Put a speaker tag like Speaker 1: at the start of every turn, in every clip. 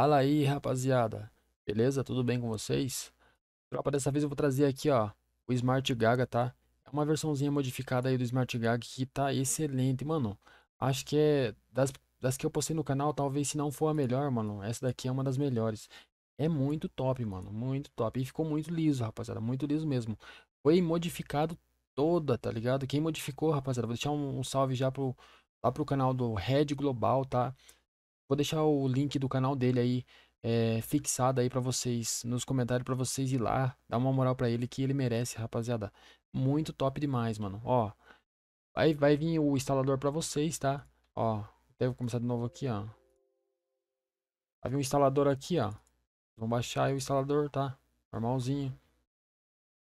Speaker 1: Fala aí, rapaziada. Beleza? Tudo bem com vocês? Tropa, dessa vez eu vou trazer aqui, ó, o Smart Gaga, tá? É uma versãozinha modificada aí do Smart Gaga que tá excelente, mano. Acho que é das, das que eu postei no canal, talvez se não for a melhor, mano. Essa daqui é uma das melhores. É muito top, mano. Muito top. E ficou muito liso, rapaziada. Muito liso mesmo. Foi modificado toda, tá ligado? Quem modificou, rapaziada? Vou deixar um, um salve já pro, lá pro canal do Red Global, tá? Vou deixar o link do canal dele aí é, fixado aí para vocês nos comentários para vocês ir lá dar uma moral para ele que ele merece, rapaziada. Muito top demais, mano. Ó, vai, vai vir o instalador para vocês, tá? Ó, devo começar de novo aqui, ó. Vai vir um instalador aqui, ó. Vão baixar o instalador, tá? Normalzinho.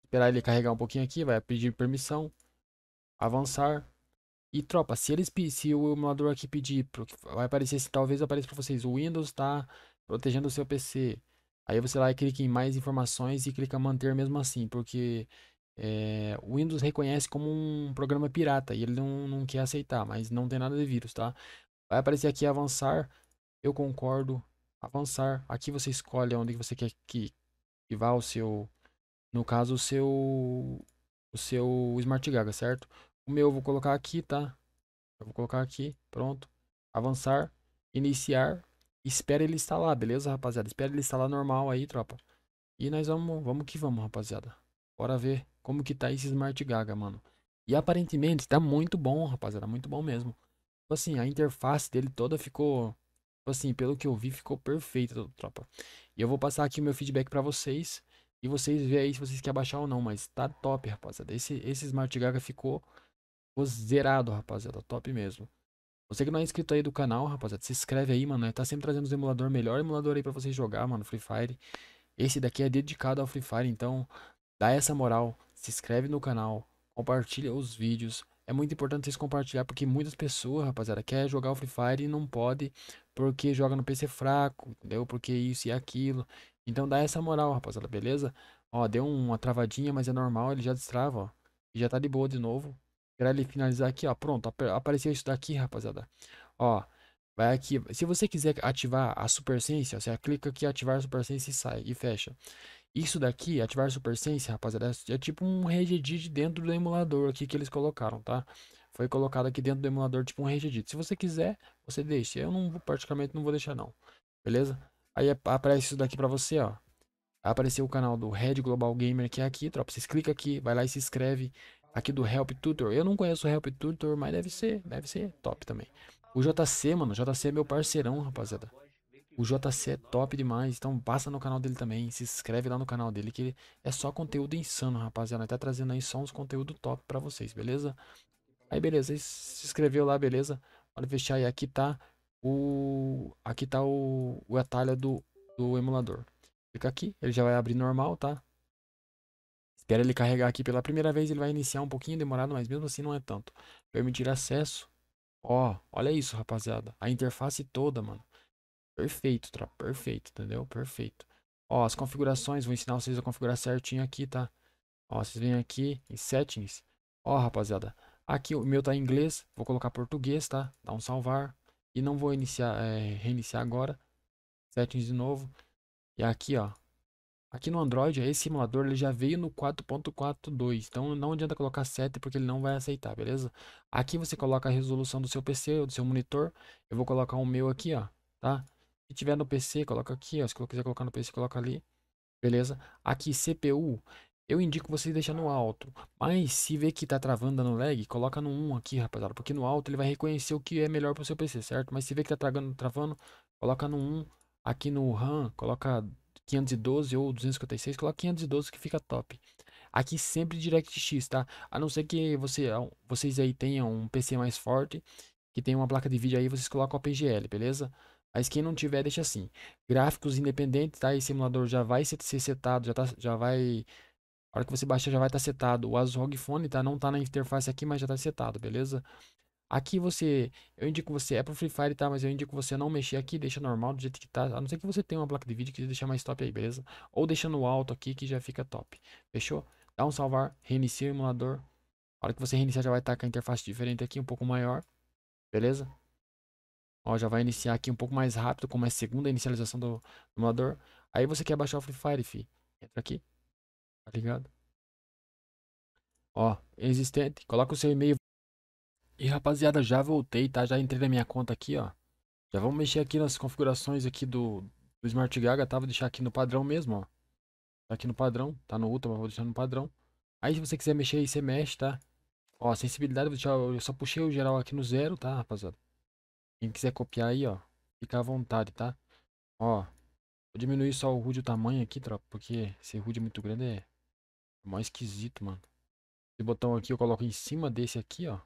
Speaker 1: Esperar ele carregar um pouquinho aqui, vai pedir permissão. Avançar. E tropa, se eles se o emulador aqui pedir, vai aparecer se assim, talvez apareça para vocês, o Windows está protegendo o seu PC. Aí você lá clica em mais informações e clica manter mesmo assim, porque é, o Windows reconhece como um programa pirata e ele não, não quer aceitar, mas não tem nada de vírus, tá? Vai aparecer aqui avançar, eu concordo, avançar. Aqui você escolhe onde você quer que, que vá o seu, no caso o seu, o seu Smart Gaga, certo? O meu eu vou colocar aqui, tá? Eu vou colocar aqui, pronto. Avançar, iniciar. Espera ele instalar, beleza, rapaziada? Espera ele instalar normal aí, tropa. E nós vamos, vamos que vamos, rapaziada. Bora ver como que tá esse Smart Gaga, mano. E aparentemente tá muito bom, rapaziada, muito bom mesmo. Tipo assim, a interface dele toda ficou, tipo assim, pelo que eu vi, ficou perfeita, tropa. E eu vou passar aqui o meu feedback para vocês e vocês veem aí se vocês querem baixar ou não, mas tá top, rapaziada. Esse esse Smart Gaga ficou Ficou zerado, rapaziada. Top mesmo. Você que não é inscrito aí do canal, rapaziada, se inscreve aí, mano. Né? Tá sempre trazendo os emulador melhor emulador aí pra você jogar, mano, Free Fire. Esse daqui é dedicado ao Free Fire, então dá essa moral. Se inscreve no canal, compartilha os vídeos. É muito importante vocês compartilhar, porque muitas pessoas, rapaziada, querem jogar o Free Fire e não pode, porque joga no PC fraco, entendeu? Porque isso e aquilo. Então dá essa moral, rapaziada, beleza? Ó, deu uma travadinha, mas é normal, ele já destrava, ó. E já tá de boa de novo. Pra ele finalizar aqui, ó. Pronto, ap apareceu isso daqui, rapaziada. Ó, vai aqui. Se você quiser ativar a ó, você clica aqui, ativar a Sense e sai, e fecha. Isso daqui, ativar a Sense, rapaziada, é, é tipo um regedit dentro do emulador aqui que eles colocaram, tá? Foi colocado aqui dentro do emulador, tipo um regedit. Se você quiser, você deixa. Eu não vou, praticamente não vou deixar, não. Beleza? Aí aparece isso daqui pra você, ó apareceu o canal do Red Global Gamer que é aqui, tropa. Vocês clica aqui, vai lá e se inscreve aqui do Help Tutor. Eu não conheço o Help Tutor, mas deve ser, deve ser top também. O JC, mano, o JC é meu parceirão, rapaziada. O JC é top demais, então passa no canal dele também, se inscreve lá no canal dele, que é só conteúdo insano, rapaziada. até tá trazendo aí só uns conteúdo top pra vocês, beleza? Aí, beleza, se inscreveu lá, beleza? Pode fechar aí, aqui tá o... Aqui tá o, o atalho do, do emulador. Clica aqui, ele já vai abrir normal, tá? Espera ele carregar aqui pela primeira vez, ele vai iniciar um pouquinho demorado, mas mesmo assim não é tanto. Permitir acesso. Ó, olha isso, rapaziada. A interface toda, mano. Perfeito, tropa. Perfeito, entendeu? Perfeito. Ó, as configurações. Vou ensinar vocês a configurar certinho aqui, tá? Ó, vocês vêm aqui em settings. Ó, rapaziada. Aqui o meu tá em inglês. Vou colocar português, tá? Dá um salvar. E não vou iniciar, é, reiniciar agora. Settings de novo. E aqui, ó. Aqui no Android, esse simulador ele já veio no 4.4.2, então não adianta colocar 7 porque ele não vai aceitar, beleza? Aqui você coloca a resolução do seu PC ou do seu monitor, eu vou colocar o meu aqui, ó, tá? Se tiver no PC, coloca aqui, ó, se quiser colocar no PC, coloca ali, beleza? Aqui, CPU, eu indico você deixar no alto, mas se vê que tá travando dando lag, coloca no 1 aqui, rapaziada, porque no alto ele vai reconhecer o que é melhor pro seu PC, certo? Mas se vê que tá travando, travando coloca no 1, aqui no RAM, coloca 512 ou 256, coloca 512 que fica top. Aqui sempre DirectX, tá? A não ser que você, ah, vocês aí tenham um PC mais forte, que tenha uma placa de vídeo aí, vocês colocam OpenGL, beleza? Mas quem não tiver, deixa assim. Gráficos independentes, tá? Esse simulador já vai ser, ser setado, já, tá, já vai... A hora que você baixar já vai estar tá setado. O ASRock Phone, tá? Não tá na interface aqui, mas já tá setado, beleza? Aqui você, eu indico você, é pro Free Fire, tá? Mas eu indico você não mexer aqui, deixa normal do jeito que tá. A não ser que você tenha uma placa de vídeo que deixa mais top aí, beleza? Ou deixa no alto aqui que já fica top. Fechou? Dá um salvar, reinicia o emulador. A hora que você reiniciar já vai estar tá com a interface diferente aqui, um pouco maior. Beleza? Ó, já vai iniciar aqui um pouco mais rápido, como é a segunda inicialização do, do emulador. Aí você quer baixar o Free Fire, fi. Entra aqui. Tá ligado? Ó, existente. Coloca o seu e-mail. E rapaziada, já voltei, tá? Já entrei na minha conta aqui, ó. Já vamos mexer aqui nas configurações aqui do, do Smart Gaga, tá? Vou deixar aqui no padrão mesmo, ó. Tá aqui no padrão, tá no Ultra, mas vou deixar no padrão. Aí se você quiser mexer aí, você mexe, tá? Ó, sensibilidade, vou deixar, eu só puxei o geral aqui no zero, tá, rapaziada? Quem quiser copiar aí, ó, fica à vontade, tá? Ó, vou diminuir só o rude o tamanho aqui, tropa, porque esse rude muito grande é, é mais esquisito, mano. Esse botão aqui eu coloco em cima desse aqui, ó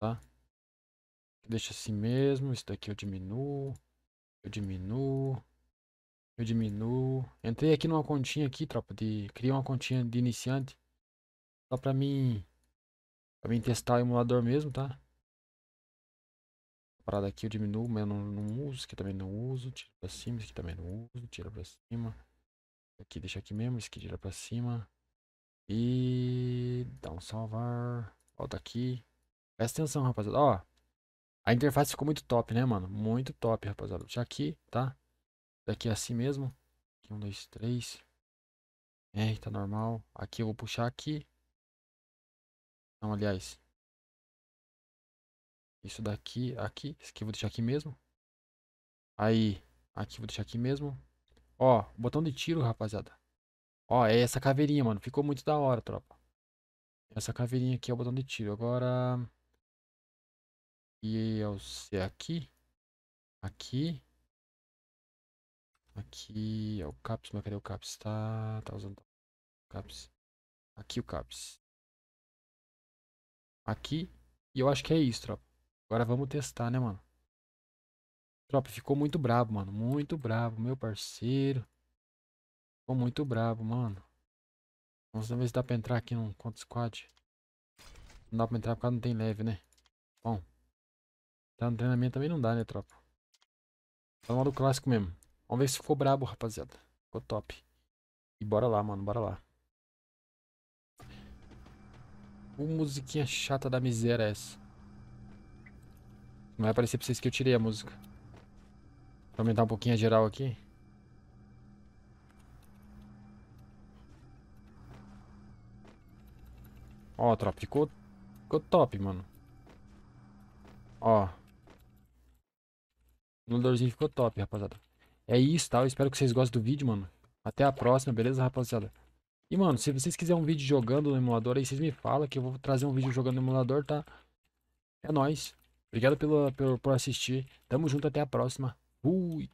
Speaker 1: tá? Deixa assim mesmo, isso daqui eu diminuo, eu diminuo, eu diminuo. Entrei aqui numa continha aqui, tropa, de criei uma continha de iniciante, só pra mim, pra mim testar o emulador mesmo, tá? A parada aqui eu diminuo, mas eu não, não uso, aqui também não uso, tira pra cima, isso aqui também não uso, tira pra cima. Aqui, deixa aqui mesmo, isso aqui tira pra cima. E dá um salvar, volta aqui, Presta atenção, rapaziada. Ó, a interface ficou muito top, né, mano? Muito top, rapaziada. Já aqui, tá? Daqui é assim mesmo. Aqui, um, dois, três. É, tá normal. Aqui eu vou puxar aqui. Não, aliás. Isso daqui, aqui. Isso aqui eu vou deixar aqui mesmo. Aí, aqui eu vou deixar aqui mesmo. Ó, botão de tiro, rapaziada. Ó, é essa caveirinha, mano. Ficou muito da hora, tropa. Essa caveirinha aqui é o botão de tiro. Agora... E ao é ser aqui, aqui, aqui é o CAPS, mas cadê o CAPS? Tá, tá usando CAPS. Aqui o CAPS. Aqui, e eu acho que é isso, tropa. Agora vamos testar, né, mano? Tropa, ficou muito brabo, mano. Muito brabo, meu parceiro. Ficou muito brabo, mano. Vamos ver se dá pra entrar aqui num contra squad. Não dá pra entrar porque não tem leve, né? Bom. Tá no treinamento também não dá, né, tropa? Tá no modo clássico mesmo. Vamos ver se ficou brabo, rapaziada. Ficou top. E bora lá, mano, bora lá. O musiquinha chata da miséria é essa. Não vai aparecer pra vocês que eu tirei a música. Vou aumentar um pouquinho a geral aqui. Ó, tropa, ficou, ficou top, mano. Ó, o emuladorzinho ficou top, rapaziada. É isso, tá? Eu espero que vocês gostem do vídeo, mano. Até a próxima, beleza, rapaziada? E, mano, se vocês quiserem um vídeo jogando no emulador aí, vocês me falam que eu vou trazer um vídeo jogando no emulador, tá? É nóis. Obrigado pelo, pelo, por assistir. Tamo junto, até a próxima. Fui!